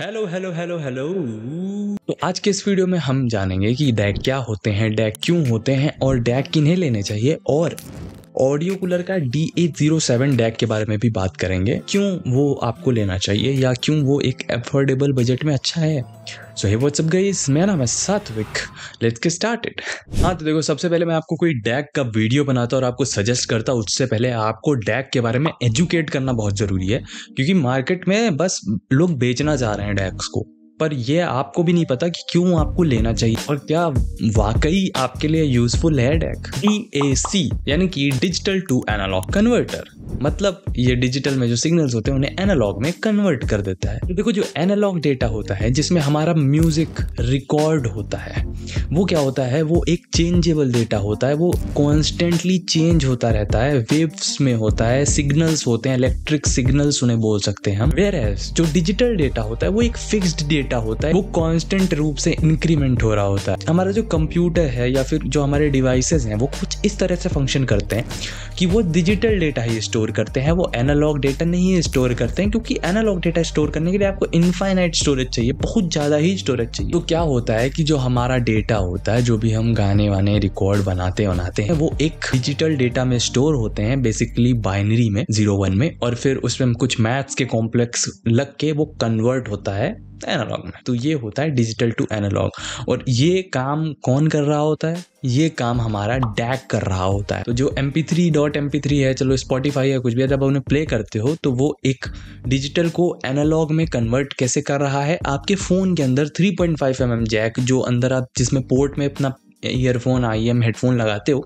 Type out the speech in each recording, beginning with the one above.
hello hello hello hello तो आज के इस वीडियो में हम जानेंगे कि डैक क्या होते हैं डैक क्यों होते हैं और डैक किन्हें लेने चाहिए और ऑडियो कूलर का D eight zero seven DAC के बारे में भी बात करेंगे क्यों वो आपको लेना चाहिए या क्यों वो एक एफोर्डेबल बजट में अच्छा है सो हे व्हाट्सअप गाइस मेरा नाम है सात्विक लेट्स गेट स्टार्टेड हाँ तो देखो सबसे पहले मैं आपको कोई डैक का वीडियो बनाता और आपको सजेस्ट करता उससे पहले आपको डैक के बारे में एजुकेट करना बहुत ज़रूरी है क्योंकि मार्केट में बस लोग बेचना चाह रहे हैं डैक्स को पर यह आपको भी नहीं पता कि क्यों आपको लेना चाहिए और क्या वाकई आपके लिए यूजफुल है डेक डी ए सी यानी कि डिजिटल टू एनालॉग कन्वर्टर मतलब ये डिजिटल में जो सिग्नल्स होते हैं उन्हें एनालॉग में कन्वर्ट कर देता है तो देखो जो एनालॉग डेटा होता है जिसमें हमारा म्यूजिक रिकॉर्ड होता है वो क्या होता है वो एक चेंजेबल डेटा होता है वो कॉन्स्टेंटली चेंज होता रहता है वेव्स में होता है सिग्नल्स होते हैं इलेक्ट्रिक सिग्नल्स उन्हें बोल सकते हैं हम वेयर एज जो डिजिटल डेटा होता है वो एक फिक्सड डेटा होता है वो कॉन्स्टेंट रूप से इंक्रीमेंट हो रहा होता है हमारा जो कंप्यूटर है या फिर जो हमारे डिवाइसेज हैं वो कुछ इस तरह से फंक्शन करते हैं कि वो डिजिटल डेटा ही स्टोर करते हैं वो एनालॉग डेटा नहीं स्टोर करते हैं क्योंकि एनालॉग डेटा स्टोर करने के लिए आपको इनफाइनाइट स्टोरेज चाहिए बहुत ज़्यादा ही स्टोरेज चाहिए तो क्या होता है कि जो हमारा डेटा होता है जो भी हम गाने वाने रिकॉर्ड बनाते बनाते हैं वो एक डिजिटल डेटा में स्टोर होते हैं बेसिकली बाइनरी में जीरो वन में और फिर उसमें कुछ मैथ्स के कॉम्प्लेक्स लग के वो कन्वर्ट होता है एनालॉग में तो ये होता है डिजिटल टू एनालॉग और ये काम कौन कर रहा होता है ये काम हमारा डैक कर रहा होता है तो जो M P three dot M P three है चलो स्पॉटिफाई है कुछ भी है जब आप उन्हें प्ले करते हो तो वो एक डिजिटल को एनालॉग में कन्वर्ट कैसे कर रहा है आपके फ़ोन के अंदर थ्री पॉइंट फाइव एम एम जैक जो अंदर आप जिसमें पोर्ट में अपना ईयरफोन आई एम हेडफोन लगाते हो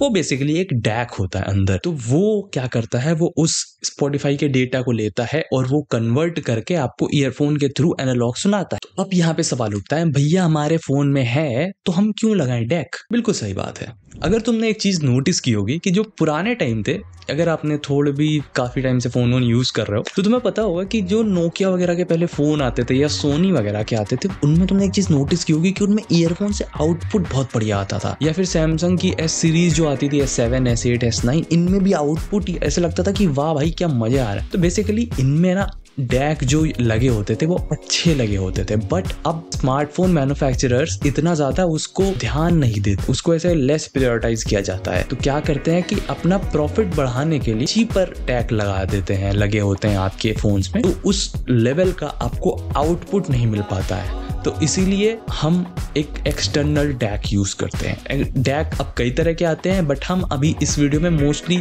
वो बेसिकली एक डैक होता है अंदर तो वो क्या करता है वो उस स्पॉटिफाई के डेटा को लेता है और वो कन्वर्ट करके आपको ईयरफोन के थ्रू एनालॉग सुनाता है तो अब यहाँ पे सवाल उठता है भैया हमारे फोन में है तो हम क्यों लगाएं डैक बिल्कुल सही बात है अगर तुमने एक चीज़ नोटिस की होगी कि जो पुराने टाइम थे अगर आपने थोड़े भी काफ़ी टाइम से फ़ोन वोन यूज़ कर रहे हो तो तुम्हें पता होगा कि जो नोकिया वगैरह के पहले फ़ोन आते थे या सोनी वगैरह के आते थे उनमें तुमने एक चीज़ नोटिस की होगी कि उनमें ईयरफोन से आउटपुट बहुत बढ़िया आता था या फिर सैमसंग की एस सीरीज जो आती थी S seven S eight S nine इनमें भी आउटपुट ऐसा लगता था कि वाह भाई क्या मज़ा आ रहा है तो बेसिकली इनमें ना डैक जो लगे होते थे वो अच्छे लगे होते थे बट अब स्मार्टफोन मैन्युफैक्चरर्स इतना ज़्यादा उसको ध्यान नहीं देते उसको ऐसे लेस प्रायोरिटाइज किया जाता है तो क्या करते हैं कि अपना प्रॉफिट बढ़ाने के लिए चीपर टैग लगा देते हैं लगे होते हैं आपके फोन्स में तो उस लेवल का आपको आउटपुट नहीं मिल पाता है तो इसीलिए हम एक एक्सटर्नल डैक यूज़ करते हैं डैक अब कई तरह के आते हैं बट हम अभी इस वीडियो में मोस्टली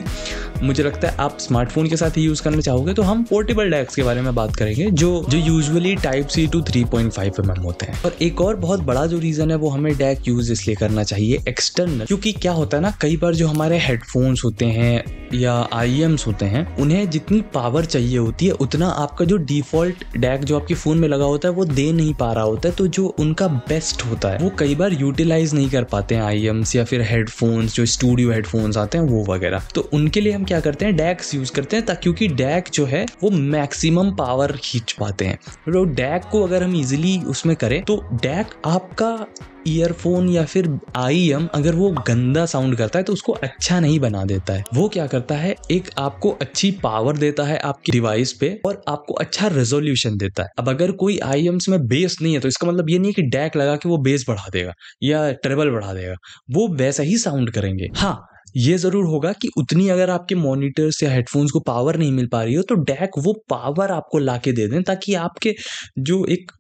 मुझे लगता है आप स्मार्टफोन के साथ ही यूज़ करना चाहोगे तो हम पोर्टेबल डैक्स के बारे में बात करेंगे जो जो usually type C to three point five MM एम होते हैं और एक और बहुत बड़ा जो रीज़न है वो हमें डैक यूज़ इसलिए करना चाहिए एक्सटर्नल क्योंकि क्या होता है ना कई बार जो हमारे हेडफोन्स होते हैं या आई e होते हैं उन्हें जितनी पावर चाहिए होती है उतना आपका जो डिफॉल्ट डैक जो आपके फ़ोन में लगा होता है वो दे नहीं पा रहा होता है है तो जो उनका बेस्ट होता है वो कई बार यूटिलाइज नहीं कर पाते हैं आई या फिर हेडफोन्स जो स्टूडियो हेडफोन्स आते हैं वो वगैरह तो उनके लिए हम क्या करते हैं डैक्स यूज करते हैं ताकि क्योंकि डैक जो है वो मैक्सिमम पावर खींच पाते हैं तो डैक को अगर हम इजिली उसमें करें तो डैक आपका ईयरफोन या फिर आई e अगर वो गंदा साउंड करता है तो उसको अच्छा नहीं बना देता है वो क्या करता है एक आपको अच्छी पावर देता है आपकी डिवाइस पे और आपको अच्छा रेजोल्यूशन देता है अब अगर कोई आई e में बेस नहीं है तो इसका मतलब ये नहीं कि डैक लगा के वो बेस बढ़ा देगा या ट्रेबल बढ़ा देगा वो वैसा ही साउंड करेंगे हाँ ये ज़रूर होगा कि उतनी अगर आपके मॉनिटर्स या हेडफोन्स को पावर नहीं मिल पा रही हो तो डैक वो पावर आपको ला के दे दें ताकि आपके जो एक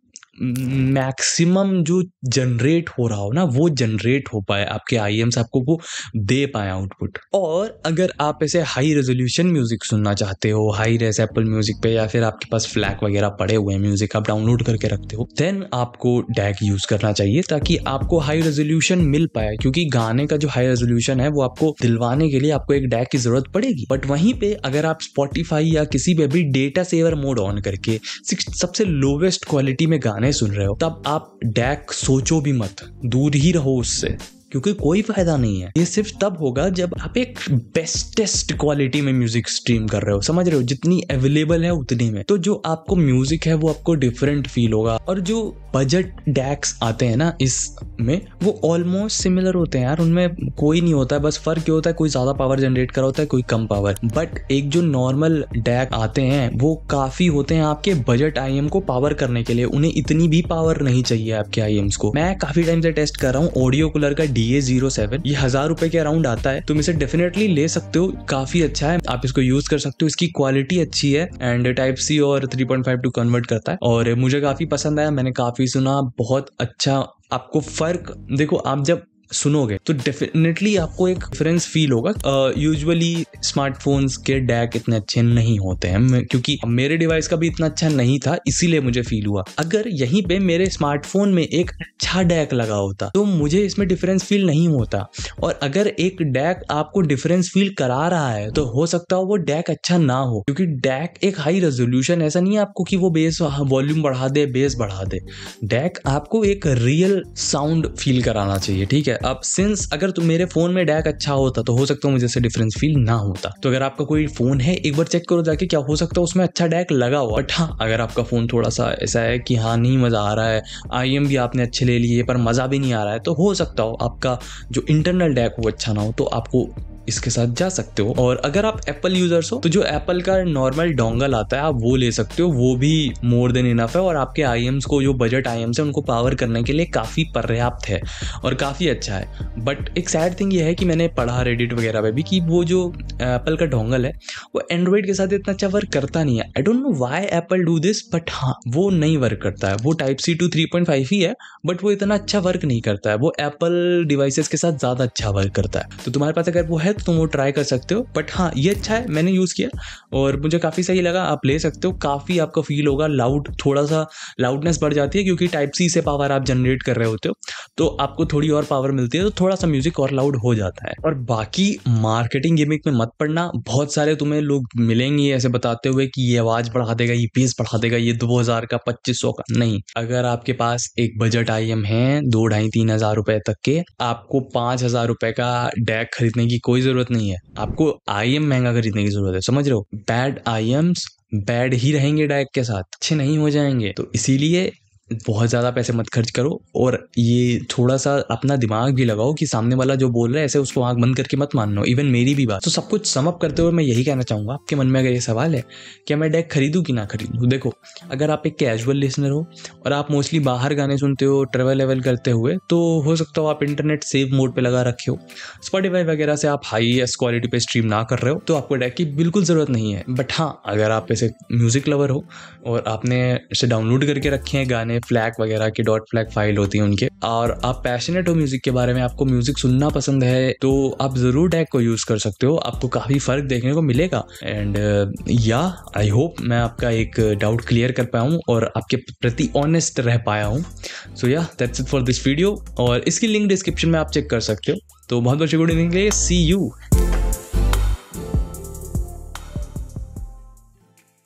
मैक्सिमम जो जनरेट हो रहा हो ना वो जनरेट हो पाए आपके आई एम्स e आपको वो दे पाए आउटपुट और अगर आप ऐसे हाई रेजोल्यूशन म्यूज़िक सुनना चाहते हो हाई रेस एप्पल म्यूज़िक पे या फिर आपके पास फ्लैक वगैरह पड़े हुए हैं म्यूज़िक आप डाउनलोड करके रखते हो देन आपको डैक यूज़ करना चाहिए ताकि आपको हाई रेजोल्यूशन मिल पाए क्योंकि गाने का जो हाई रेजोल्यूशन है वो आपको दिलवाने के लिए आपको एक डैक की ज़रूरत पड़ेगी बट वहीं पर अगर आप स्पॉटिफाई या किसी पर भी डेटा सेवर मोड ऑन करके सबसे लोवेस्ट क्वालिटी में गाने गाने सुन रहे हो तब आप डैक सोचो भी मत दूर ही रहो उससे क्योंकि कोई फायदा नहीं है ये सिर्फ तब होगा जब आप एक बेस्टेस्ट क्वालिटी में म्यूजिक स्ट्रीम कर रहे हो समझ रहे हो जितनी अवेलेबल है उतनी में तो जो आपको म्यूजिक है वो आपको डिफरेंट फील होगा और जो बजट डैक्स आते हैं ना इसमें वो ऑलमोस्ट सिमिलर होते हैं यार उनमें कोई नहीं होता है बस फर्क क्यों होता है कोई ज़्यादा पावर जनरेट करा होता है कोई कम पावर बट एक जो नॉर्मल डैक आते हैं वो काफ़ी होते हैं आपके बजट आई को पावर करने के लिए उन्हें इतनी भी पावर नहीं चाहिए आपके आई को मैं काफ़ी टाइम से टेस्ट कर रहा हूँ ऑडियो कूलर का डी ए जीरो सेवन ये हज़ार रुपए के अराउंड आता है तुम इसे डेफिनेटली ले सकते हो काफ़ी अच्छा है आप इसको यूज़ कर सकते हो इसकी क्वालिटी अच्छी है एंड टाइप सी और three point five to convert करता है और मुझे काफ़ी पसंद आया मैंने काफ़ी काफ़ी सुना बहुत अच्छा आपको फ़र्क देखो आप जब सुनोगे तो डेफिनेटली आपको एक डिफरेंस फील होगा यूजुअली स्मार्टफोन्स के डैक इतने अच्छे नहीं होते हैं क्योंकि मेरे डिवाइस का भी इतना अच्छा नहीं था इसीलिए मुझे फील हुआ अगर यहीं पे मेरे स्मार्टफोन में एक अच्छा डैक लगा होता तो मुझे इसमें डिफरेंस फील नहीं होता और अगर एक डैक आपको डिफरेंस फील करा रहा है तो हो सकता हो वो डैक अच्छा ना हो क्योंकि डैक एक हाई रेजोल्यूशन ऐसा नहीं है आपको कि वो बेस वॉल्यूम बढ़ा दे बेस बढ़ा दे डैक आपको एक रियल साउंड फील कराना चाहिए ठीक है अब सिंस अगर तुम मेरे फोन में डैक अच्छा होता तो हो सकता है मुझे इससे डिफरेंस फील ना होता तो अगर आपका कोई फोन है एक बार चेक करो जाके क्या हो सकता है उसमें अच्छा डैक लगा हुआ बट हाँ अगर आपका फोन थोड़ा सा ऐसा है कि हाँ नहीं मजा आ रहा है आई एम भी आपने अच्छे ले लिए पर मजा भी नहीं आ रहा है तो हो सकता हो आपका जो इंटरनल डैक वो अच्छा ना हो तो आपको इसके साथ जा सकते हो और अगर आप एप्पल यूजर्स हो तो जो एप्पल का नॉर्मल डोंगल आता है आप वो ले सकते हो वो भी मोर देन इनफ है और आपके आई को जो बजट आई है उनको पावर करने के लिए काफ़ी पर्याप्त है और काफ़ी अच्छा है बट एक सैड थिंग ये है कि मैंने पढ़ा रेडिट वगैरह पे भी कि वो जो एप्पल का डोंगल है वो एंड्रॉयड के साथ इतना अच्छा वर्क करता नहीं है I don't know why Apple do this but हाँ वो नहीं वर्क करता है वो type C to three point five ही है बट वो इतना अच्छा वर्क नहीं करता है वो एप्पल डिवाइसेस के साथ ज़्यादा अच्छा वर्क करता है तो तुम्हारे पास अगर वो है तो तुम वो ट्राई कर सकते हो बट हाँ ये अच्छा है मैंने यूज़ किया और मुझे काफ़ी सही लगा आप ले सकते हो काफ़ी आपका फील होगा लाउड थोड़ा सा लाउडनेस बढ़ जाती है क्योंकि टाइप सी से पावर आप जनरेट कर रहे होते हो तो आपको थोड़ी और पावर मिलती है तो थोड़ा सा म्यूज़िक और लाउड हो जाता है और बाकी मार्केटिंग गेमिंग में मत पड़ना बहुत सारे तुम्हें लोग मिलेंगे ऐसे बताते हुए कि ये आवाज़ बढ़ा देगा ये पीस बढ़ा देगा ये दो हज़ार का पच्चीस सौ का नहीं अगर आपके पास एक बजट आई है दो ढाई तीन हज़ार रुपए तक के आपको पाँच हज़ार रुपए का डैक खरीदने की कोई कोई ज़रूरत नहीं है आपको आई एम महंगा खरीदने की ज़रूरत है समझ रहे हो बैड आई एम्स बैड ही रहेंगे डायक के साथ अच्छे नहीं हो जाएंगे तो इसीलिए बहुत ज़्यादा पैसे मत खर्च करो और ये थोड़ा सा अपना दिमाग भी लगाओ कि सामने वाला जो बोल रहा है ऐसे उसको आँख बंद करके मत मान लो इवन मेरी भी बात तो सब कुछ समअप करते हुए मैं यही कहना चाहूँगा आपके मन में अगर ये सवाल है कि मैं डेक खरीदूँ कि ना खरीदूँ देखो अगर आप एक कैजुअल लिसनर हो और आप मोस्टली बाहर गाने सुनते हो ट्रेवल एवल करते हुए तो हो सकता हो आप इंटरनेट सेव मोड पर लगा रखे हो स्पॉटीफाई वगैरह से आप हाईएस्ट क्वालिटी पर स्ट्रीम ना कर रहे हो तो आपको डेक की बिल्कुल ज़रूरत नहीं है बट हाँ अगर आप ऐसे म्यूज़िक लवर हो और आपने इसे डाउनलोड करके रखे हैं गाने में फ्लैग वगैरह की डॉट फ्लैग फाइल होती है उनके और आप पैशनेट हो म्यूजिक के बारे में आपको म्यूजिक सुनना पसंद है तो आप जरूर डैक को यूज कर सकते हो आपको काफी फर्क देखने को मिलेगा एंड या आई होप मैं आपका एक डाउट क्लियर कर पाया हूँ और आपके प्रति ऑनेस्ट रह पाया हूँ so yeah that's it for this video और इसकी लिंक डिस्क्रिप्शन में आप चेक कर सकते हो तो बहुत बहुत शुक्रिया सी यू